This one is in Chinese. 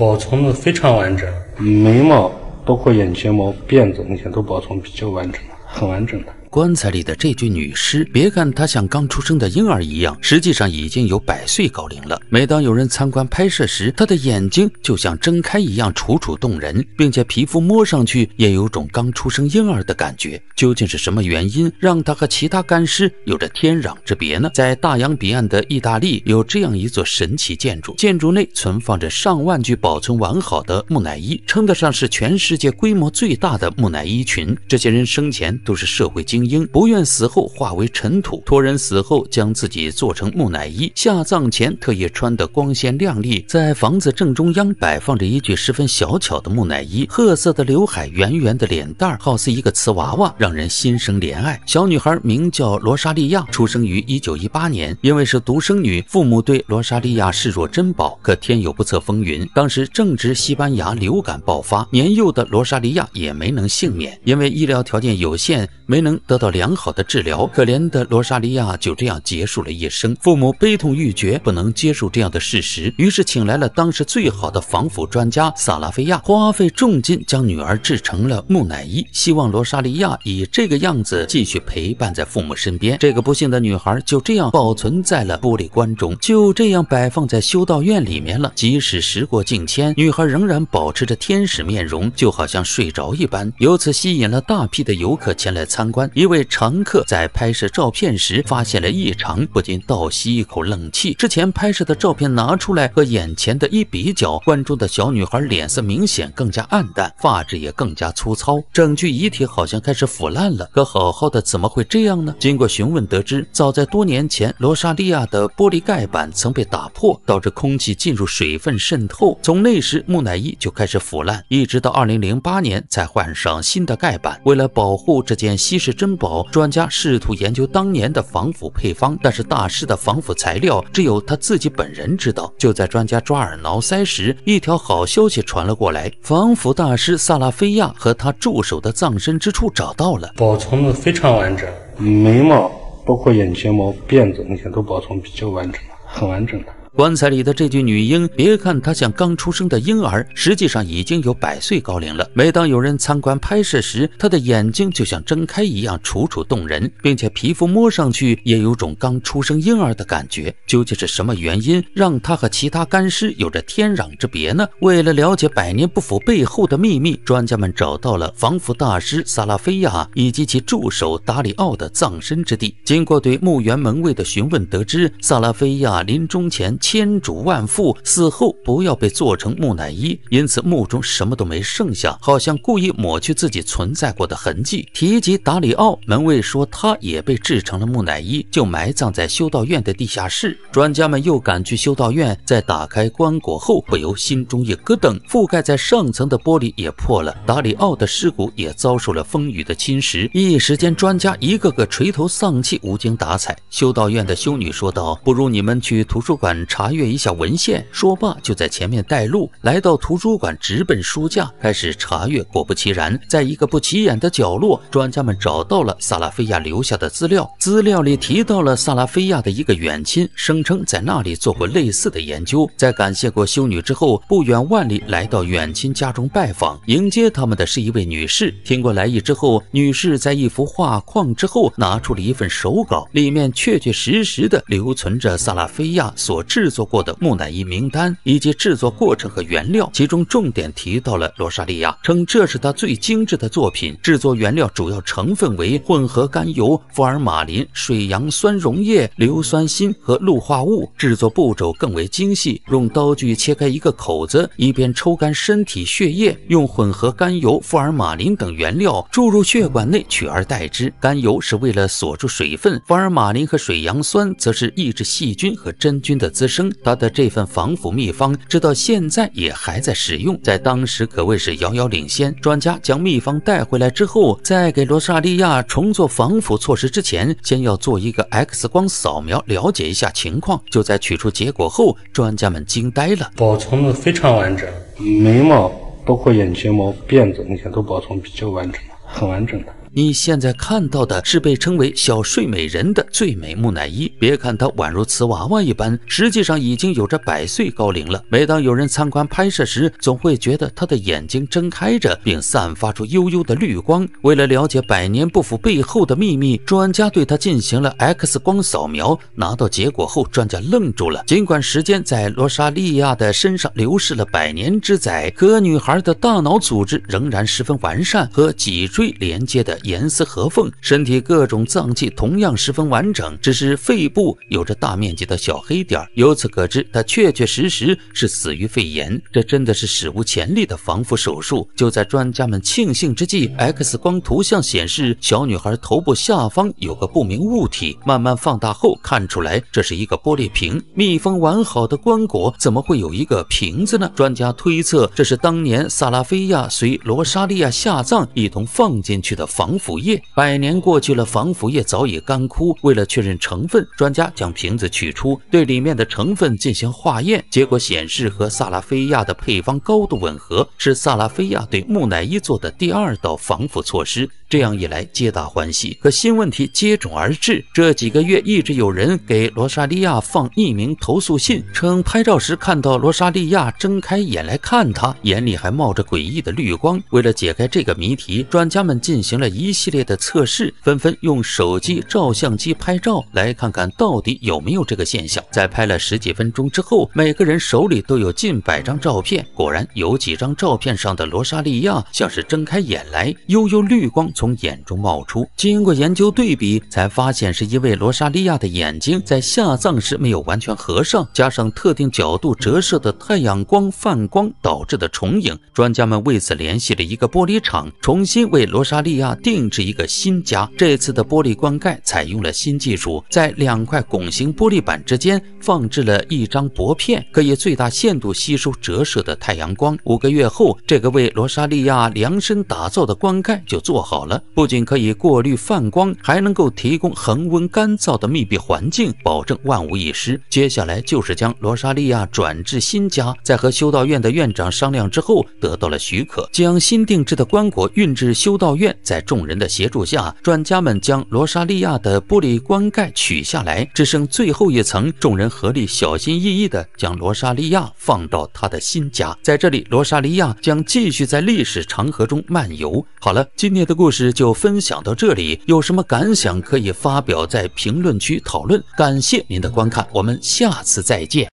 保存的非常完整，眉毛、包括眼睫毛、辫子那些都保存比较完整，很完整的。棺材里的这具女尸，别看她像刚出生的婴儿一样，实际上已经有百岁高龄了。每当有人参观拍摄时，她的眼睛就像睁开一样楚楚动人，并且皮肤摸上去也有种刚出生婴儿的感觉。究竟是什么原因让她和其他干尸有着天壤之别呢？在大洋彼岸的意大利，有这样一座神奇建筑，建筑内存放着上万具保存完好的木乃伊，称得上是全世界规模最大的木乃伊群。这些人生前都是社会精。英，不愿死后化为尘土，托人死后将自己做成木乃伊。下葬前特意穿得光鲜亮丽，在房子正中央摆放着一具十分小巧的木乃伊，褐色的刘海，圆圆的脸蛋，好似一个瓷娃娃，让人心生怜爱。小女孩名叫罗莎莉亚，出生于一九一八年。因为是独生女，父母对罗莎莉亚视若珍宝。可天有不测风云，当时正值西班牙流感爆发，年幼的罗莎莉亚也没能幸免，因为医疗条件有限，没能。得到良好的治疗，可怜的罗莎莉亚就这样结束了一生。父母悲痛欲绝，不能接受这样的事实，于是请来了当时最好的防腐专家萨拉菲亚，花费重金将女儿制成了木乃伊，希望罗莎莉亚以这个样子继续陪伴在父母身边。这个不幸的女孩就这样保存在了玻璃棺中，就这样摆放在修道院里面了。即使时过境迁，女孩仍然保持着天使面容，就好像睡着一般，由此吸引了大批的游客前来参观。一位常客在拍摄照片时发现了异常，不禁倒吸一口冷气。之前拍摄的照片拿出来和眼前的一比较，观众的小女孩脸色明显更加暗淡，发质也更加粗糙，整具遗体好像开始腐烂了。可好好的怎么会这样呢？经过询问得知，早在多年前，罗莎莉亚的玻璃盖板曾被打破，导致空气进入、水分渗透，从那时木乃伊就开始腐烂，一直到2008年才换上新的盖板。为了保护这件稀世珍，珍宝，专家试图研究当年的防腐配方，但是大师的防腐材料只有他自己本人知道。就在专家抓耳挠腮时，一条好消息传了过来：防腐大师萨拉菲亚和他助手的葬身之处找到了，保存的非常完整，眉毛、包括眼睫毛、辫子，那些都保存比较完整，很完整的。棺材里的这具女婴，别看她像刚出生的婴儿，实际上已经有百岁高龄了。每当有人参观拍摄时，她的眼睛就像睁开一样楚楚动人，并且皮肤摸上去也有种刚出生婴儿的感觉。究竟是什么原因让她和其他干尸有着天壤之别呢？为了了解百年不腐背后的秘密，专家们找到了防腐大师萨拉菲亚以及其助手达里奥的葬身之地。经过对墓园门卫的询问，得知萨拉菲亚临终前。千主万父死后不要被做成木乃伊，因此墓中什么都没剩下，好像故意抹去自己存在过的痕迹。提及达里奥，门卫说他也被制成了木乃伊，就埋葬在修道院的地下室。专家们又赶去修道院，在打开棺椁后，不由心中一咯噔，覆盖在上层的玻璃也破了，达里奥的尸骨也遭受了风雨的侵蚀。一时间，专家一个个垂头丧气，无精打采。修道院的修女说道：“不如你们去图书馆。”查阅一下文献，说罢就在前面带路，来到图书馆，直奔书架开始查阅。果不其然，在一个不起眼的角落，专家们找到了萨拉菲亚留下的资料。资料里提到了萨拉菲亚的一个远亲，声称在那里做过类似的研究。在感谢过修女之后，不远万里来到远亲家中拜访。迎接他们的是一位女士。听过来意之后，女士在一幅画框之后拿出了一份手稿，里面确确实实的留存着萨拉菲亚所制。制作过的木乃伊名单以及制作过程和原料，其中重点提到了罗莎莉亚，称这是他最精致的作品。制作原料主要成分为混合甘油、福尔马林、水杨酸溶液、硫酸锌和氯化物。制作步骤更为精细，用刀具切开一个口子，一边抽干身体血液，用混合甘油、福尔马林等原料注入血管内取而代之。甘油是为了锁住水分，福尔马林和水杨酸则是抑制细菌和真菌的滋。生他的这份防腐秘方，直到现在也还在使用，在当时可谓是遥遥领先。专家将秘方带回来之后，在给罗莎利亚重做防腐措施之前，先要做一个 X 光扫描，了解一下情况。就在取出结果后，专家们惊呆了，保存的非常完整，眉毛、包括眼睫毛、辫子，那些都保存比较完整，很完整的。你现在看到的是被称为“小睡美人”的最美木乃伊。别看她宛如瓷娃娃一般，实际上已经有着百岁高龄了。每当有人参观拍摄时，总会觉得她的眼睛睁开着，并散发出幽幽的绿光。为了了解百年不腐背后的秘密，专家对她进行了 X 光扫描。拿到结果后，专家愣住了。尽管时间在罗莎莉亚的身上流逝了百年之载，可女孩的大脑组织仍然十分完善，和脊椎连接的。严丝合缝，身体各种脏器同样十分完整，只是肺部有着大面积的小黑点由此可知，他确确实实是死于肺炎。这真的是史无前例的防腐手术。就在专家们庆幸之际，X 光图像显示小女孩头部下方有个不明物体。慢慢放大后，看出来这是一个玻璃瓶。密封完好的棺椁怎么会有一个瓶子呢？专家推测，这是当年萨拉菲亚随罗莎莉亚下葬一同放进去的防。防腐液百年过去了，防腐液早已干枯。为了确认成分，专家将瓶子取出，对里面的成分进行化验。结果显示和萨拉菲亚的配方高度吻合，是萨拉菲亚对木乃伊做的第二道防腐措施。这样一来，皆大欢喜。可新问题接踵而至，这几个月一直有人给罗莎莉亚放匿名投诉信，称拍照时看到罗莎莉亚睁开眼来看他，眼里还冒着诡异的绿光。为了解开这个谜题，专家们进行了。一系列的测试，纷纷用手机照相机拍照来看看到底有没有这个现象。在拍了十几分钟之后，每个人手里都有近百张照片。果然，有几张照片上的罗莎莉亚像是睁开眼来，悠悠绿光从眼中冒出。经过研究对比，才发现是因为罗莎莉亚的眼睛在下葬时没有完全合上，加上特定角度折射的太阳光泛光导致的重影。专家们为此联系了一个玻璃厂，重新为罗莎莉亚定。定制一个新家。这次的玻璃棺盖采用了新技术，在两块拱形玻璃板之间放置了一张薄片，可以最大限度吸收折射的太阳光。五个月后，这个为罗莎莉亚量身打造的棺盖就做好了，不仅可以过滤泛光，还能够提供恒温干燥的密闭环境，保证万无一失。接下来就是将罗莎莉亚转至新家。在和修道院的院长商量之后，得到了许可，将新定制的棺椁运至修道院，在种。众人的协助下，专家们将罗莎利亚的玻璃棺盖取下来，只剩最后一层。众人合力，小心翼翼的将罗莎利亚放到他的新家。在这里，罗莎利亚将继续在历史长河中漫游。好了，今天的故事就分享到这里，有什么感想可以发表在评论区讨论。感谢您的观看，我们下次再见。